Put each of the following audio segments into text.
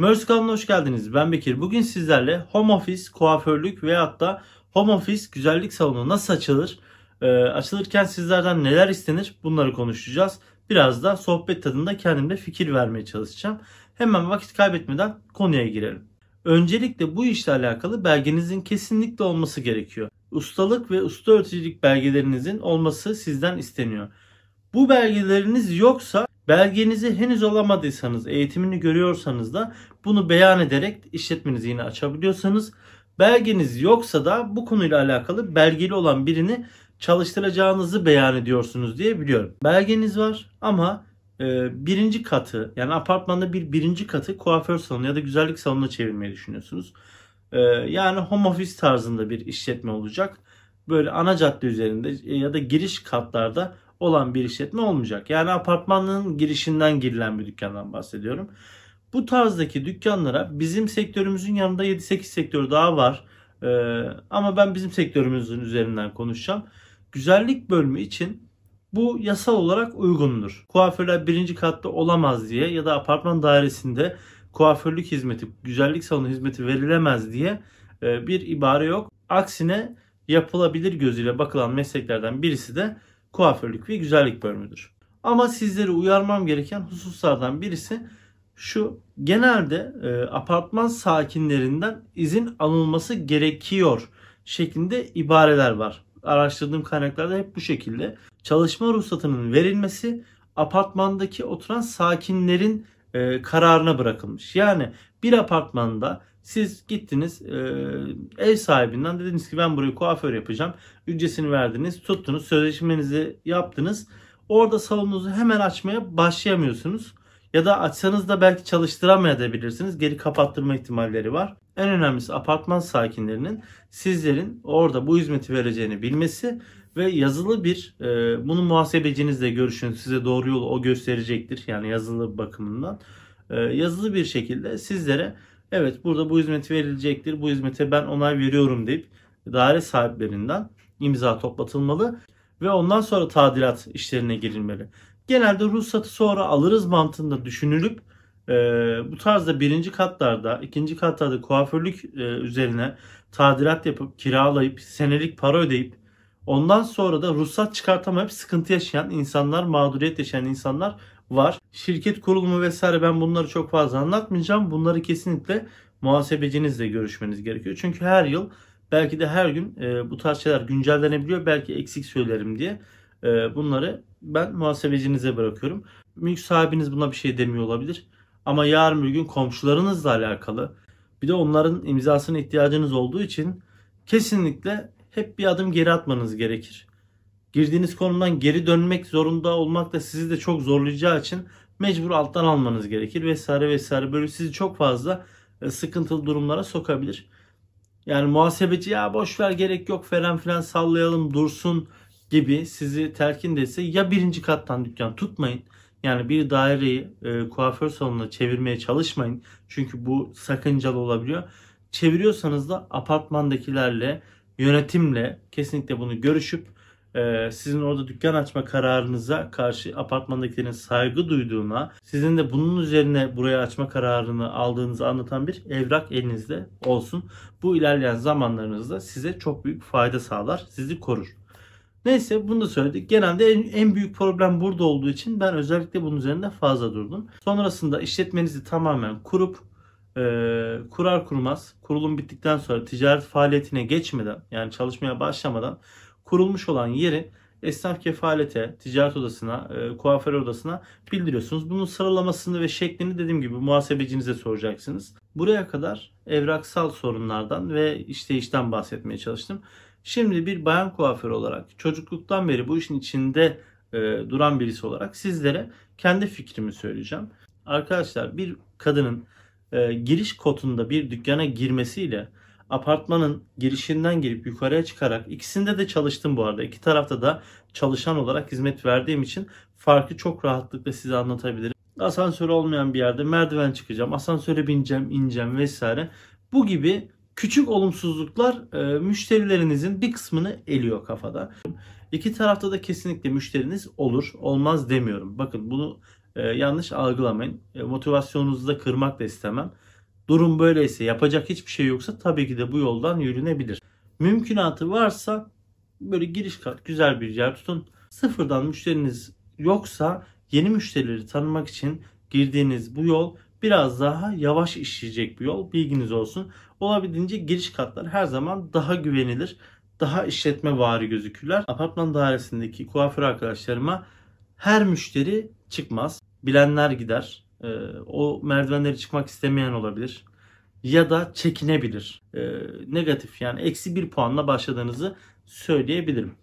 Mörs kanalına hoş geldiniz. Ben Bekir. Bugün sizlerle home office, kuaförlük veyahut da home office güzellik salonu nasıl açılır? E, açılırken sizlerden neler istenir? Bunları konuşacağız. Biraz da sohbet tadında kendimde fikir vermeye çalışacağım. Hemen vakit kaybetmeden konuya girelim. Öncelikle bu işle alakalı belgenizin kesinlikle olması gerekiyor. Ustalık ve usta örtücülük belgelerinizin olması sizden isteniyor. Bu belgeleriniz yoksa Belgenizi henüz alamadıysanız, eğitimini görüyorsanız da bunu beyan ederek işletmenizi yine açabiliyorsanız, belgeniz yoksa da bu konuyla alakalı belgeli olan birini çalıştıracağınızı beyan ediyorsunuz diye biliyorum. Belgeniz var ama e, birinci katı yani apartmanda bir birinci katı kuaför salonu ya da güzellik salonuna çevirmeyi düşünüyorsunuz. E, yani home office tarzında bir işletme olacak. Böyle ana cadde üzerinde e, ya da giriş katlarda olan bir işletme olmayacak. Yani apartmanın girişinden girilen bir dükkandan bahsediyorum. Bu tarzdaki dükkanlara bizim sektörümüzün yanında 7-8 sektör daha var. Ee, ama ben bizim sektörümüzün üzerinden konuşacağım. Güzellik bölümü için bu yasal olarak uygundur. Kuaförler birinci katta olamaz diye ya da apartman dairesinde kuaförlük hizmeti, güzellik salonu hizmeti verilemez diye e, bir ibare yok. Aksine yapılabilir gözüyle bakılan mesleklerden birisi de kuaförlük ve güzellik bölümüdür. Ama sizleri uyarmam gereken hususlardan birisi şu genelde e, apartman sakinlerinden izin alınması gerekiyor şeklinde ibareler var. Araştırdığım kaynaklarda hep bu şekilde. Çalışma ruhsatının verilmesi apartmandaki oturan sakinlerin e, kararına bırakılmış. Yani bir apartmanda siz gittiniz e, ev sahibinden dediniz ki ben burayı kuaför yapacağım. Ücretini verdiniz, tuttunuz, sözleşmenizi yaptınız. Orada salonunuzu hemen açmaya başlayamıyorsunuz. Ya da açsanız da belki çalıştıramayabilirsiniz. Geri kapattırma ihtimalleri var. En önemlisi apartman sakinlerinin sizlerin orada bu hizmeti vereceğini bilmesi ve yazılı bir e, bunu muhasebecinizle görüşün size doğru yolu o gösterecektir yani yazılı bakımından e, yazılı bir şekilde sizlere evet burada bu hizmet verilecektir, bu hizmete ben onay veriyorum deyip daire sahiplerinden imza toplatılmalı ve ondan sonra tadilat işlerine girilmeli. Genelde ruhsatı sonra alırız mantığında düşünülüp e, bu tarzda birinci katlarda, ikinci katlarda kuaförlük e, üzerine tadilat yapıp kiralayıp senelik para ödeyip Ondan sonra da ruhsat çıkartamayıp sıkıntı yaşayan insanlar, mağduriyet yaşayan insanlar var. Şirket kurulumu vesaire ben bunları çok fazla anlatmayacağım. Bunları kesinlikle muhasebecinizle görüşmeniz gerekiyor. Çünkü her yıl belki de her gün e, bu tarz şeyler güncellenebiliyor. Belki eksik söylerim diye e, bunları ben muhasebecinize bırakıyorum. Mülk sahibiniz buna bir şey demiyor olabilir. Ama yarın bir gün komşularınızla alakalı bir de onların imzasına ihtiyacınız olduğu için kesinlikle hep bir adım geri atmanız gerekir. Girdiğiniz konumdan geri dönmek zorunda olmak da sizi de çok zorlayacağı için mecbur alttan almanız gerekir vesaire vesaire. Böyle sizi çok fazla e, sıkıntılı durumlara sokabilir. Yani muhasebeci ya boş ver gerek yok falan filan sallayalım dursun gibi sizi terkin dese ya birinci kattan dükkan tutmayın. Yani bir daireyi e, kuaför salonuna çevirmeye çalışmayın. Çünkü bu sakıncalı olabiliyor. Çeviriyorsanız da apartmandakilerle yönetimle kesinlikle bunu görüşüp e, sizin orada dükkan açma kararınıza karşı apartmandakilerin saygı duyduğuna, sizin de bunun üzerine buraya açma kararını aldığınızı anlatan bir evrak elinizde olsun. Bu ilerleyen zamanlarınızda size çok büyük fayda sağlar, sizi korur. Neyse bunu da söyledik. Genelde en, en büyük problem burada olduğu için ben özellikle bunun üzerinde fazla durdum. Sonrasında işletmenizi tamamen kurup e, kurar kurmaz kurulum bittikten sonra ticaret faaliyetine geçmeden yani çalışmaya başlamadan kurulmuş olan yeri esnaf kefalete, ticaret odasına, e, kuaför odasına bildiriyorsunuz. Bunun sıralamasını ve şeklini dediğim gibi muhasebecinize soracaksınız. Buraya kadar evraksal sorunlardan ve işte işten bahsetmeye çalıştım. Şimdi bir bayan kuaförü olarak çocukluktan beri bu işin içinde e, duran birisi olarak sizlere kendi fikrimi söyleyeceğim. Arkadaşlar bir kadının e, giriş kodunda bir dükkana girmesiyle apartmanın girişinden girip yukarıya çıkarak ikisinde de çalıştım bu arada. İki tarafta da çalışan olarak hizmet verdiğim için farkı çok rahatlıkla size anlatabilirim. Asansör olmayan bir yerde merdiven çıkacağım, asansöre bineceğim, ineceğim vesaire. Bu gibi küçük olumsuzluklar e, müşterilerinizin bir kısmını eliyor kafada. İki tarafta da kesinlikle müşteriniz olur, olmaz demiyorum. Bakın bunu e, yanlış algılamayın. E, motivasyonunuzu da kırmak da istemem. Durum böyleyse yapacak hiçbir şey yoksa tabii ki de bu yoldan yürünebilir. Mümkünatı varsa böyle giriş kat güzel bir yer tutun. Sıfırdan müşteriniz yoksa yeni müşterileri tanımak için girdiğiniz bu yol biraz daha yavaş işleyecek bir yol. Bilginiz olsun. Olabildiğince giriş katlar her zaman daha güvenilir, daha işletme vari gözükürler. Apartman dairesindeki kuaför arkadaşlarıma her müşteri çıkmaz. Bilenler gider. E, o merdivenleri çıkmak istemeyen olabilir. Ya da çekinebilir. E, negatif yani eksi bir puanla başladığınızı söyleyebilirim.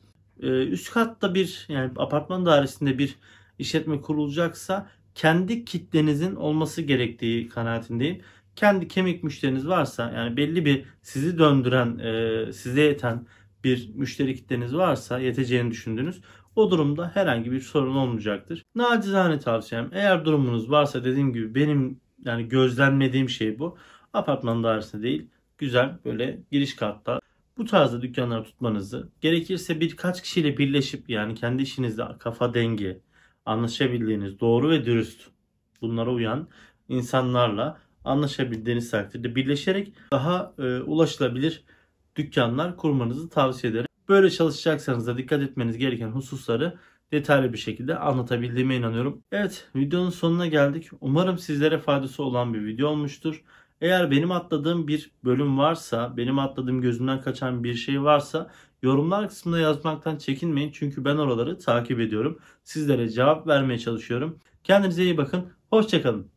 E, üst katta bir yani apartman dairesinde bir işletme kurulacaksa kendi kitlenizin olması gerektiği kanaatindeyim. Kendi kemik müşteriniz varsa yani belli bir sizi döndüren, e, size yeten bir müşteri kitleniz varsa yeteceğini düşündünüz. O durumda herhangi bir sorun olmayacaktır. Nacizane tavsiyem eğer durumunuz varsa dediğim gibi benim yani gözlemlediğim şey bu. Apartman dairesinde değil güzel böyle giriş katta bu tarzda dükkanlar tutmanızı gerekirse birkaç kişiyle birleşip yani kendi işinizde kafa dengi anlaşabildiğiniz doğru ve dürüst bunlara uyan insanlarla anlaşabildiğiniz takdirde birleşerek daha e, ulaşılabilir dükkanlar kurmanızı tavsiye ederim. Böyle çalışacaksanız da dikkat etmeniz gereken hususları detaylı bir şekilde anlatabildiğime inanıyorum. Evet videonun sonuna geldik. Umarım sizlere faydası olan bir video olmuştur. Eğer benim atladığım bir bölüm varsa, benim atladığım gözümden kaçan bir şey varsa yorumlar kısmında yazmaktan çekinmeyin. Çünkü ben oraları takip ediyorum. Sizlere cevap vermeye çalışıyorum. Kendinize iyi bakın. Hoşçakalın.